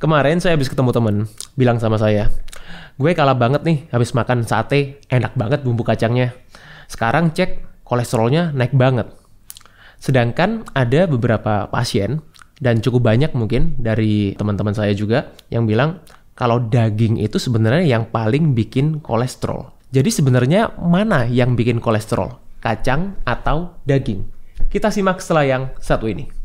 Kemarin saya habis ketemu temen, bilang sama saya, gue kalah banget nih habis makan sate, enak banget bumbu kacangnya. Sekarang cek kolesterolnya naik banget. Sedangkan ada beberapa pasien, dan cukup banyak mungkin dari teman-teman saya juga, yang bilang kalau daging itu sebenarnya yang paling bikin kolesterol. Jadi sebenarnya mana yang bikin kolesterol? Kacang atau daging? Kita simak setelah yang satu ini.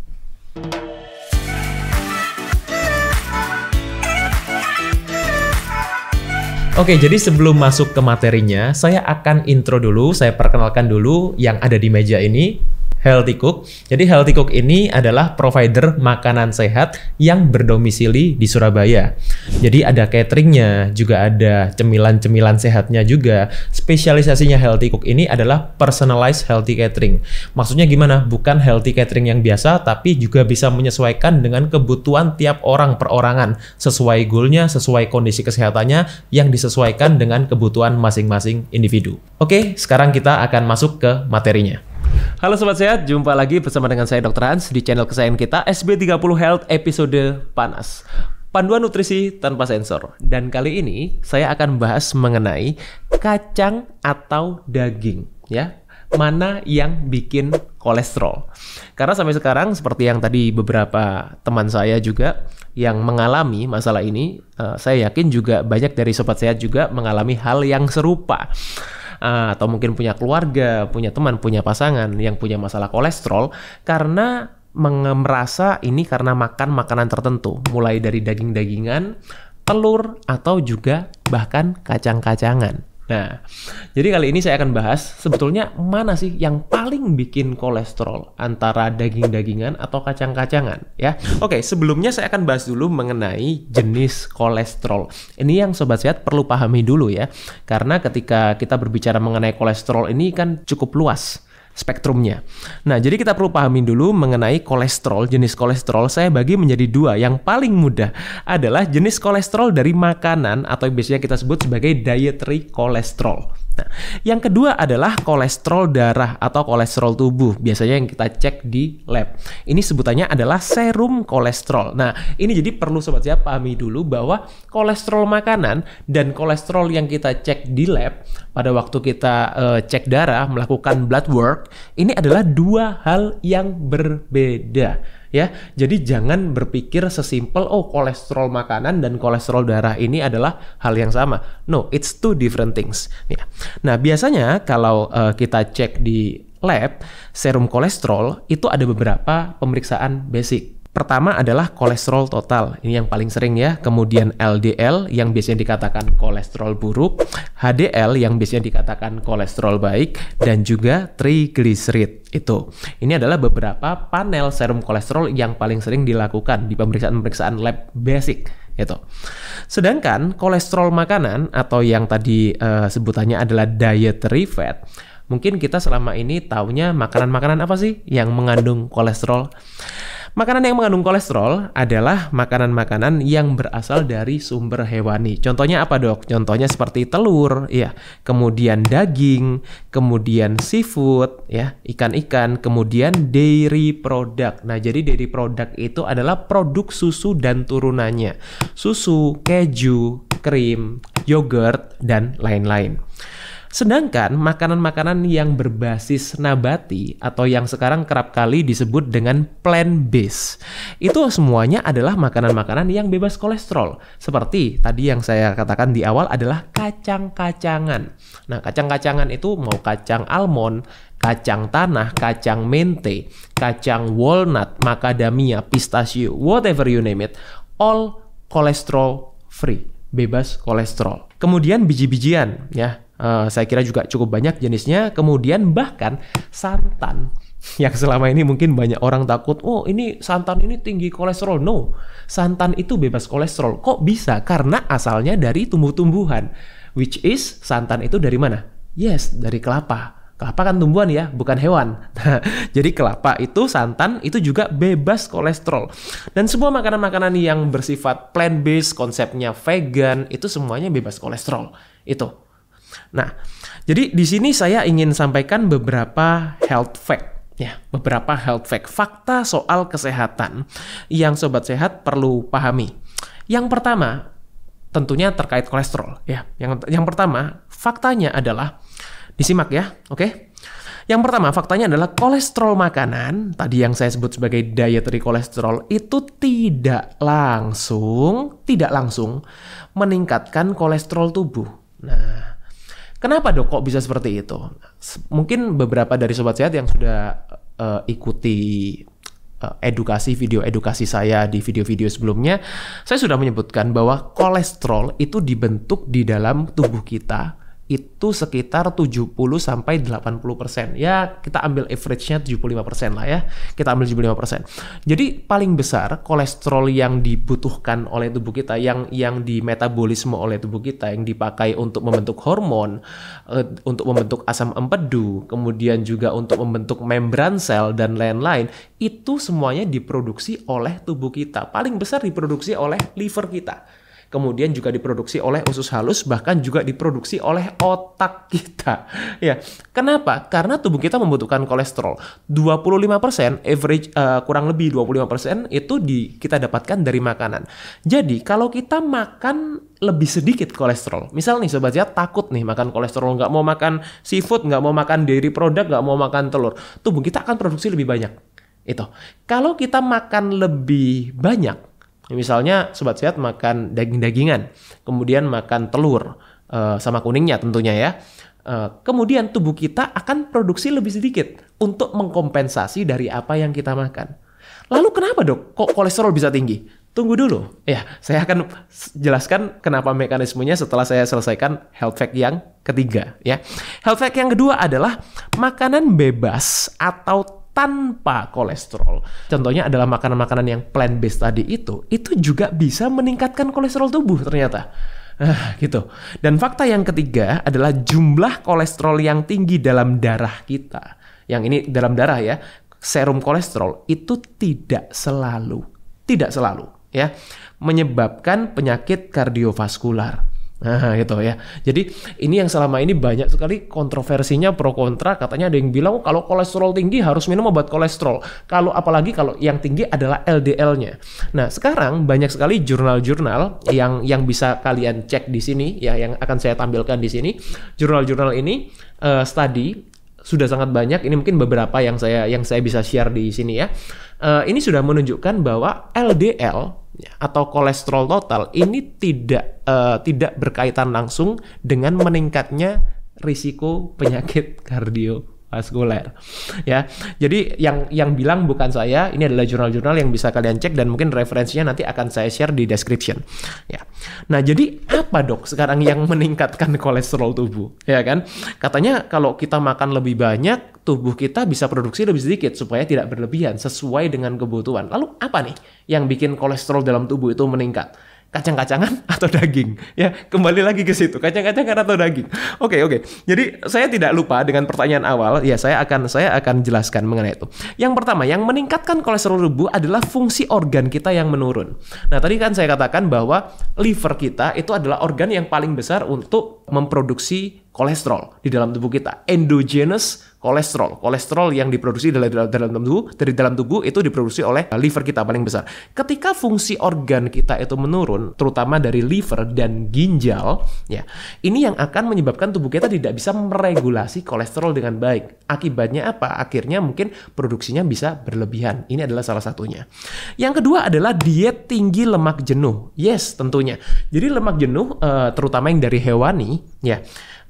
Oke, jadi sebelum masuk ke materinya, saya akan intro dulu, saya perkenalkan dulu yang ada di meja ini. Healthy Cook. Jadi Healthy Cook ini adalah provider makanan sehat yang berdomisili di Surabaya. Jadi ada cateringnya, juga ada cemilan-cemilan sehatnya juga. Spesialisasinya Healthy Cook ini adalah personalized healthy catering. Maksudnya gimana? Bukan healthy catering yang biasa, tapi juga bisa menyesuaikan dengan kebutuhan tiap orang perorangan sesuai goalnya, sesuai kondisi kesehatannya yang disesuaikan dengan kebutuhan masing-masing individu. Oke, sekarang kita akan masuk ke materinya. Halo Sobat Sehat, jumpa lagi bersama dengan saya Dr. Hans di channel kesayangan kita SB30 Health episode Panas. Panduan nutrisi tanpa sensor. Dan kali ini saya akan bahas mengenai kacang atau daging, ya. Mana yang bikin kolesterol? Karena sampai sekarang seperti yang tadi beberapa teman saya juga yang mengalami masalah ini, eh, saya yakin juga banyak dari sobat sehat juga mengalami hal yang serupa. Ah, atau mungkin punya keluarga, punya teman, punya pasangan yang punya masalah kolesterol karena merasa ini karena makan makanan tertentu, mulai dari daging-dagingan, telur atau juga bahkan kacang-kacangan. Nah, jadi kali ini saya akan bahas sebetulnya mana sih yang paling bikin kolesterol antara daging-dagingan atau kacang-kacangan ya. Oke, sebelumnya saya akan bahas dulu mengenai jenis kolesterol. Ini yang sobat sehat perlu pahami dulu ya. Karena ketika kita berbicara mengenai kolesterol ini kan cukup luas spektrumnya. Nah, jadi kita perlu pahami dulu mengenai kolesterol. Jenis kolesterol saya bagi menjadi dua. Yang paling mudah adalah jenis kolesterol dari makanan atau biasanya kita sebut sebagai dietary kolesterol. Nah, yang kedua adalah kolesterol darah atau kolesterol tubuh. Biasanya yang kita cek di lab. Ini sebutannya adalah serum kolesterol. Nah, ini jadi perlu sobat siap pahami dulu bahwa kolesterol makanan dan kolesterol yang kita cek di lab pada waktu kita uh, cek darah melakukan blood work ini adalah dua hal yang berbeda ya. Jadi jangan berpikir sesimpel oh kolesterol makanan dan kolesterol darah ini adalah hal yang sama. No, it's two different things. Ya. Nah, biasanya kalau uh, kita cek di lab, serum kolesterol itu ada beberapa pemeriksaan basic Pertama adalah kolesterol total, ini yang paling sering ya. Kemudian LDL yang biasanya dikatakan kolesterol buruk, HDL yang biasanya dikatakan kolesterol baik, dan juga triglycerid itu. Ini adalah beberapa panel serum kolesterol yang paling sering dilakukan di pemeriksaan-pemeriksaan lab basic itu Sedangkan kolesterol makanan atau yang tadi uh, sebutannya adalah dietary fat Mungkin kita selama ini taunya makanan-makanan apa sih yang mengandung kolesterol? Makanan yang mengandung kolesterol adalah makanan-makanan yang berasal dari sumber hewani. Contohnya apa dok? Contohnya seperti telur, ya, kemudian daging, kemudian seafood, ya, ikan-ikan, kemudian dairy product. Nah, jadi dairy product itu adalah produk susu dan turunannya. Susu, keju, krim, yogurt, dan lain-lain. Sedangkan makanan-makanan yang berbasis nabati atau yang sekarang kerap kali disebut dengan plant based itu semuanya adalah makanan-makanan yang bebas kolesterol. Seperti tadi yang saya katakan di awal adalah kacang-kacangan. Nah, kacang-kacangan itu mau kacang almond, kacang tanah, kacang mente, kacang walnut, macadamia, pistachio, whatever you name it, all kolesterol free, bebas kolesterol. Kemudian biji-bijian ya. Eh, saya kira juga cukup banyak jenisnya. Kemudian bahkan santan yang selama ini mungkin banyak orang takut, oh ini santan ini tinggi kolesterol. No, santan itu bebas kolesterol. Kok bisa? Karena asalnya dari tumbuh-tumbuhan. Which is santan itu dari mana? Yes, dari kelapa. Kelapa kan tumbuhan ya, bukan hewan. jadi kelapa itu santan itu juga bebas kolesterol. Dan semua makanan-makanan yang bersifat plant based, konsepnya vegan, itu semuanya bebas kolesterol. Itu Nah, jadi di sini saya ingin sampaikan beberapa health fact ya, beberapa health fact, fakta soal kesehatan yang sobat sehat perlu pahami. Yang pertama, tentunya terkait kolesterol ya. Yang yang pertama, faktanya adalah disimak ya, oke? Okay? Yang pertama, faktanya adalah kolesterol makanan, tadi yang saya sebut sebagai dietary kolesterol, itu tidak langsung, tidak langsung meningkatkan kolesterol tubuh. Nah, Kenapa dok kok bisa seperti itu? Mungkin beberapa dari sobat sehat yang sudah uh, ikuti uh, edukasi video edukasi saya di video-video sebelumnya, saya sudah menyebutkan bahwa kolesterol itu dibentuk di dalam tubuh kita itu sekitar 70 sampai 80%. Ya, kita ambil average-nya 75% lah ya. Kita ambil 75%. Jadi paling besar kolesterol yang dibutuhkan oleh tubuh kita yang yang di metabolisme oleh tubuh kita yang dipakai untuk membentuk hormon, eh, untuk membentuk asam empedu, kemudian juga untuk membentuk membran sel dan lain-lain, itu semuanya diproduksi oleh tubuh kita. Paling besar diproduksi oleh liver kita kemudian juga diproduksi oleh usus halus, bahkan juga diproduksi oleh otak kita. Ya, kenapa? Karena tubuh kita membutuhkan kolesterol. 25% average uh, kurang lebih 25% itu di kita dapatkan dari makanan. Jadi, kalau kita makan lebih sedikit kolesterol. Misal nih sobat sehat ya, takut nih makan kolesterol, nggak mau makan seafood, nggak mau makan dairy product, nggak mau makan telur. Tubuh kita akan produksi lebih banyak. Itu. Kalau kita makan lebih banyak, Misalnya sobat sehat makan daging-dagingan, kemudian makan telur eh, sama kuningnya tentunya ya. Eh, kemudian tubuh kita akan produksi lebih sedikit untuk mengkompensasi dari apa yang kita makan. Lalu kenapa dok kok kolesterol bisa tinggi? Tunggu dulu. Ya, saya akan jelaskan kenapa mekanismenya setelah saya selesaikan health fact yang ketiga ya. Health fact yang kedua adalah makanan bebas atau tanpa kolesterol. Contohnya adalah makanan-makanan yang plant-based tadi itu, itu juga bisa meningkatkan kolesterol tubuh ternyata. Nah, gitu. Dan fakta yang ketiga adalah jumlah kolesterol yang tinggi dalam darah kita. Yang ini dalam darah ya, serum kolesterol itu tidak selalu, tidak selalu ya, menyebabkan penyakit kardiovaskular. Nah, gitu ya. Jadi ini yang selama ini banyak sekali kontroversinya pro kontra. Katanya ada yang bilang oh, kalau kolesterol tinggi harus minum obat kolesterol. Kalau apalagi kalau yang tinggi adalah LDL-nya. Nah, sekarang banyak sekali jurnal-jurnal yang yang bisa kalian cek di sini ya yang akan saya tampilkan di sini. Jurnal-jurnal ini uh, study sudah sangat banyak. Ini mungkin beberapa yang saya yang saya bisa share di sini ya. Uh, ini sudah menunjukkan bahwa LDL Ya. atau kolesterol total ini tidak uh, tidak berkaitan langsung dengan meningkatnya risiko penyakit kardio Mas Ya. Jadi yang yang bilang bukan saya, ini adalah jurnal-jurnal yang bisa kalian cek dan mungkin referensinya nanti akan saya share di description. Ya. Nah, jadi apa dok sekarang yang meningkatkan kolesterol tubuh? Ya kan? Katanya kalau kita makan lebih banyak, tubuh kita bisa produksi lebih sedikit supaya tidak berlebihan sesuai dengan kebutuhan. Lalu apa nih yang bikin kolesterol dalam tubuh itu meningkat? kacang-kacangan atau daging ya kembali lagi ke situ kacang-kacangan atau daging oke okay, oke okay. jadi saya tidak lupa dengan pertanyaan awal ya saya akan saya akan jelaskan mengenai itu yang pertama yang meningkatkan kolesterol tubuh adalah fungsi organ kita yang menurun nah tadi kan saya katakan bahwa liver kita itu adalah organ yang paling besar untuk memproduksi kolesterol di dalam tubuh kita. Endogenous kolesterol. Kolesterol yang diproduksi dari dalam, dalam tubuh dari dalam tubuh itu diproduksi oleh liver kita paling besar. Ketika fungsi organ kita itu menurun, terutama dari liver dan ginjal, ya. Ini yang akan menyebabkan tubuh kita tidak bisa meregulasi kolesterol dengan baik. Akibatnya apa? Akhirnya mungkin produksinya bisa berlebihan. Ini adalah salah satunya. Yang kedua adalah diet tinggi lemak jenuh. Yes, tentunya. Jadi lemak jenuh eh, terutama yang dari hewani, ya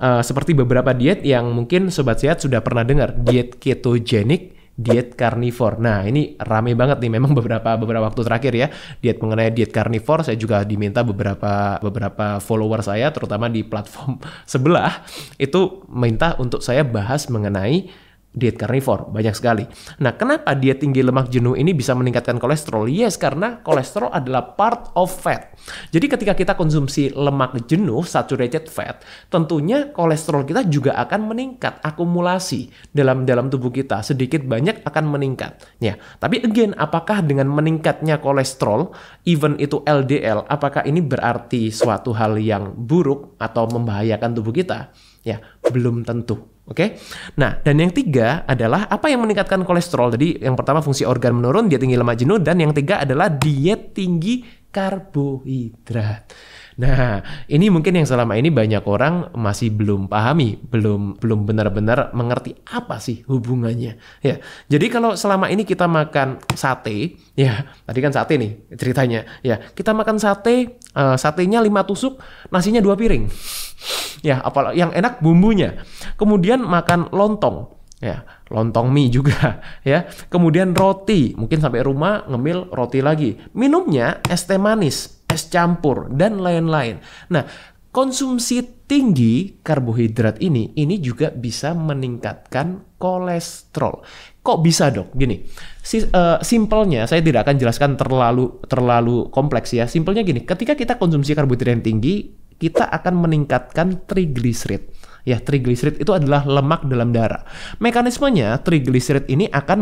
uh, seperti beberapa diet yang mungkin sobat sehat sudah pernah dengar diet ketogenik diet karnivor. Nah, ini rame banget nih memang beberapa beberapa waktu terakhir ya. Diet mengenai diet karnivor saya juga diminta beberapa beberapa follower saya terutama di platform sebelah itu minta untuk saya bahas mengenai diet karnivor banyak sekali. Nah, kenapa diet tinggi lemak jenuh ini bisa meningkatkan kolesterol? Yes, karena kolesterol adalah part of fat. Jadi ketika kita konsumsi lemak jenuh saturated fat, tentunya kolesterol kita juga akan meningkat akumulasi dalam dalam tubuh kita sedikit banyak akan meningkat. Ya, tapi again apakah dengan meningkatnya kolesterol even itu LDL apakah ini berarti suatu hal yang buruk atau membahayakan tubuh kita? Ya, belum tentu. Oke. Okay? Nah, dan yang tiga adalah apa yang meningkatkan kolesterol. Jadi yang pertama fungsi organ menurun, dia tinggi lemak jenuh dan yang tiga adalah diet tinggi karbohidrat. Nah, ini mungkin yang selama ini banyak orang masih belum pahami, belum belum benar-benar mengerti apa sih hubungannya. Ya. Jadi kalau selama ini kita makan sate, ya, tadi kan sate nih ceritanya, ya. Kita makan sate, uh, satenya lima tusuk, nasinya dua piring ya apalagi yang enak bumbunya kemudian makan lontong ya lontong mie juga ya kemudian roti mungkin sampai rumah ngemil roti lagi minumnya es teh manis es campur dan lain-lain nah konsumsi tinggi karbohidrat ini ini juga bisa meningkatkan kolesterol kok bisa dok gini si, uh, simpelnya saya tidak akan jelaskan terlalu terlalu kompleks ya simpelnya gini ketika kita konsumsi karbohidrat yang tinggi kita akan meningkatkan triglyceride. Ya, triglycerid itu adalah lemak dalam darah. Mekanismenya, triglycerid ini akan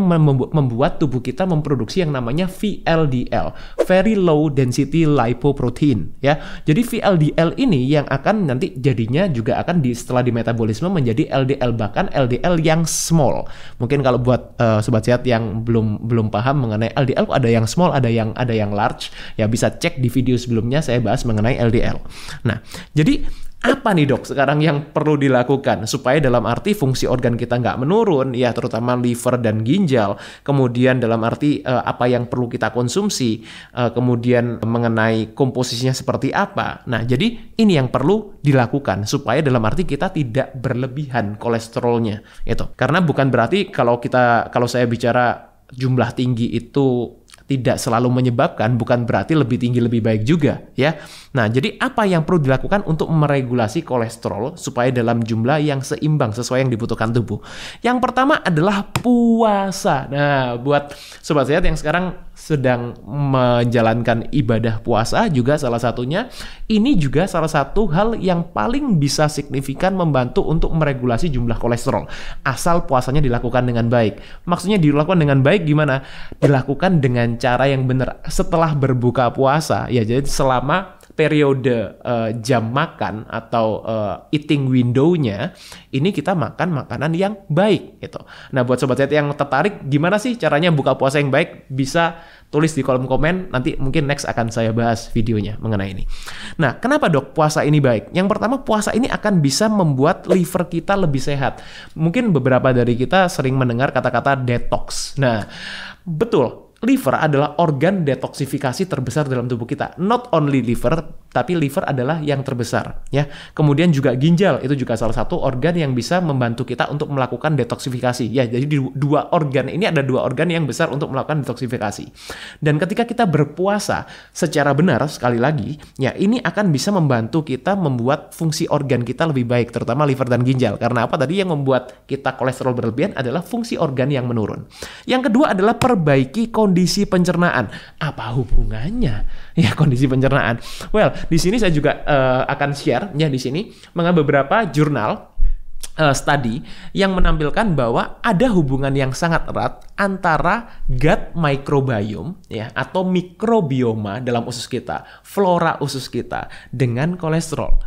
membuat tubuh kita memproduksi yang namanya VLDL, very low density lipoprotein, ya. Jadi VLDL ini yang akan nanti jadinya juga akan di setelah dimetabolisme menjadi LDL bahkan LDL yang small. Mungkin kalau buat uh, sobat sehat yang belum belum paham mengenai LDL ada yang small, ada yang ada yang large, ya bisa cek di video sebelumnya saya bahas mengenai LDL. Nah, jadi apa nih dok sekarang yang perlu dilakukan supaya dalam arti fungsi organ kita nggak menurun ya terutama liver dan ginjal kemudian dalam arti uh, apa yang perlu kita konsumsi uh, kemudian mengenai komposisinya seperti apa nah jadi ini yang perlu dilakukan supaya dalam arti kita tidak berlebihan kolesterolnya itu karena bukan berarti kalau kita kalau saya bicara jumlah tinggi itu tidak selalu menyebabkan bukan berarti lebih tinggi lebih baik juga ya. Nah, jadi apa yang perlu dilakukan untuk meregulasi kolesterol supaya dalam jumlah yang seimbang sesuai yang dibutuhkan tubuh? Yang pertama adalah puasa. Nah, buat sobat sehat yang sekarang sedang menjalankan ibadah puasa juga salah satunya ini juga salah satu hal yang paling bisa signifikan membantu untuk meregulasi jumlah kolesterol asal puasanya dilakukan dengan baik. Maksudnya dilakukan dengan baik gimana? Dilakukan dengan cara yang benar setelah berbuka puasa ya jadi selama periode uh, jam makan atau uh, eating window-nya ini kita makan makanan yang baik gitu. Nah, buat sobat sehat yang tertarik gimana sih caranya buka puasa yang baik bisa tulis di kolom komen nanti mungkin next akan saya bahas videonya mengenai ini. Nah, kenapa dok puasa ini baik? Yang pertama puasa ini akan bisa membuat liver kita lebih sehat. Mungkin beberapa dari kita sering mendengar kata-kata detox. Nah, betul liver adalah organ detoksifikasi terbesar dalam tubuh kita. Not only liver, tapi liver adalah yang terbesar. Ya, kemudian juga ginjal itu juga salah satu organ yang bisa membantu kita untuk melakukan detoksifikasi. Ya, jadi dua organ ini ada dua organ yang besar untuk melakukan detoksifikasi. Dan ketika kita berpuasa secara benar sekali lagi, ya ini akan bisa membantu kita membuat fungsi organ kita lebih baik, terutama liver dan ginjal. Karena apa tadi yang membuat kita kolesterol berlebihan adalah fungsi organ yang menurun. Yang kedua adalah perbaiki kondisi kondisi pencernaan. Apa hubungannya? Ya kondisi pencernaan. Well, di sini saya juga uh, akan share ya di sini mengambil beberapa jurnal uh, study yang menampilkan bahwa ada hubungan yang sangat erat antara gut microbiome ya atau mikrobioma dalam usus kita, flora usus kita dengan kolesterol.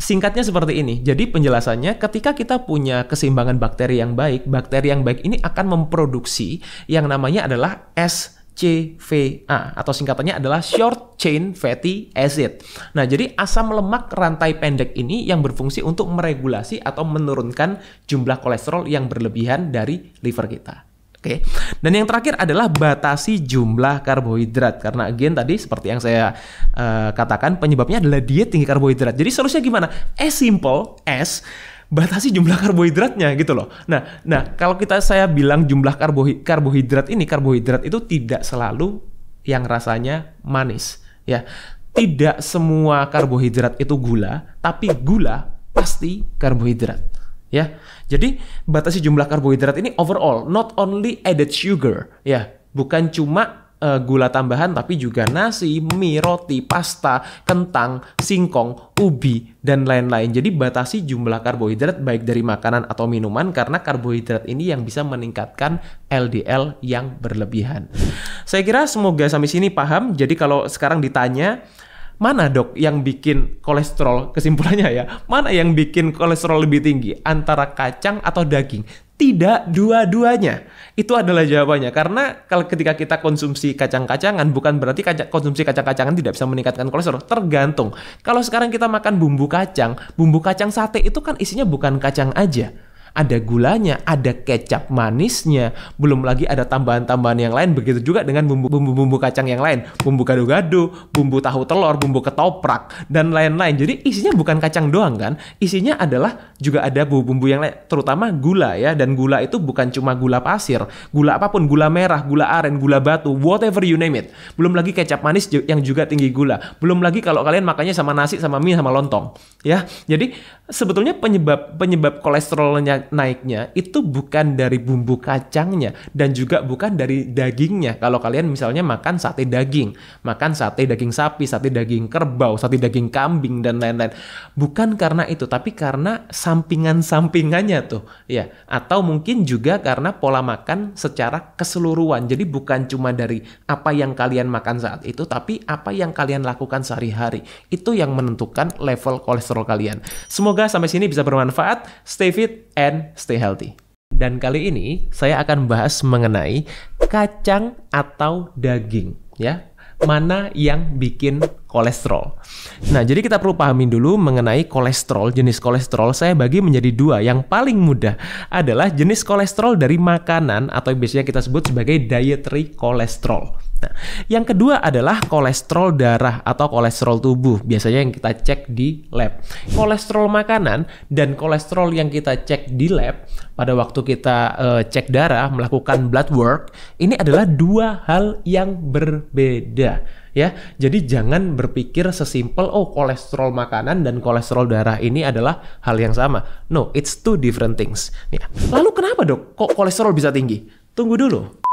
Singkatnya seperti ini. Jadi penjelasannya ketika kita punya keseimbangan bakteri yang baik, bakteri yang baik ini akan memproduksi yang namanya adalah S atau singkatannya adalah short chain fatty acid. Nah, jadi asam lemak rantai pendek ini yang berfungsi untuk meregulasi atau menurunkan jumlah kolesterol yang berlebihan dari liver kita. Oke. Okay. Dan yang terakhir adalah batasi jumlah karbohidrat karena again tadi seperti yang saya uh, katakan penyebabnya adalah diet tinggi karbohidrat. Jadi solusinya gimana? As simple as batasi jumlah karbohidratnya gitu loh. Nah, nah kalau kita saya bilang jumlah karbohidrat ini karbohidrat itu tidak selalu yang rasanya manis ya. Tidak semua karbohidrat itu gula, tapi gula pasti karbohidrat ya. Jadi batasi jumlah karbohidrat ini overall not only added sugar ya, bukan cuma uh, gula tambahan tapi juga nasi, mie, roti, pasta, kentang, singkong, ubi dan lain-lain. Jadi batasi jumlah karbohidrat baik dari makanan atau minuman karena karbohidrat ini yang bisa meningkatkan LDL yang berlebihan. Saya kira semoga sampai sini paham. Jadi kalau sekarang ditanya mana dok yang bikin kolesterol kesimpulannya ya mana yang bikin kolesterol lebih tinggi antara kacang atau daging tidak dua-duanya itu adalah jawabannya karena kalau ketika kita konsumsi kacang-kacangan bukan berarti kaca konsumsi kacang-kacangan tidak bisa meningkatkan kolesterol tergantung kalau sekarang kita makan bumbu kacang bumbu kacang sate itu kan isinya bukan kacang aja ada gulanya, ada kecap manisnya, belum lagi ada tambahan-tambahan yang lain. Begitu juga dengan bumbu-bumbu kacang yang lain, bumbu gado-gado, bumbu tahu telur, bumbu ketoprak, dan lain-lain. Jadi isinya bukan kacang doang kan, isinya adalah juga ada bumbu-bumbu yang lain, terutama gula ya. Dan gula itu bukan cuma gula pasir, gula apapun, gula merah, gula aren, gula batu, whatever you name it. Belum lagi kecap manis yang juga tinggi gula. Belum lagi kalau kalian makannya sama nasi, sama mie, sama lontong. Ya, jadi sebetulnya penyebab penyebab kolesterolnya naiknya itu bukan dari bumbu kacangnya dan juga bukan dari dagingnya. Kalau kalian misalnya makan sate daging, makan sate daging sapi, sate daging kerbau, sate daging kambing dan lain-lain, bukan karena itu, tapi karena sampingan-sampingannya tuh, ya. Atau mungkin juga karena pola makan secara keseluruhan. Jadi bukan cuma dari apa yang kalian makan saat itu, tapi apa yang kalian lakukan sehari-hari. Itu yang menentukan level kolesterol kalian. Semoga Semoga sampai sini bisa bermanfaat. Stay fit and stay healthy. Dan kali ini saya akan bahas mengenai kacang atau daging, ya. Mana yang bikin kolesterol. Nah, jadi kita perlu pahami dulu mengenai kolesterol. Jenis kolesterol saya bagi menjadi dua. Yang paling mudah adalah jenis kolesterol dari makanan atau biasanya kita sebut sebagai dietary kolesterol. Nah, yang kedua adalah kolesterol darah atau kolesterol tubuh. Biasanya yang kita cek di lab. Kolesterol makanan dan kolesterol yang kita cek di lab pada waktu kita uh, cek darah melakukan blood work ini adalah dua hal yang berbeda ya. Jadi jangan berpikir sesimpel oh kolesterol makanan dan kolesterol darah ini adalah hal yang sama. No, it's two different things. Ya. Lalu kenapa dok kok kolesterol bisa tinggi? Tunggu dulu.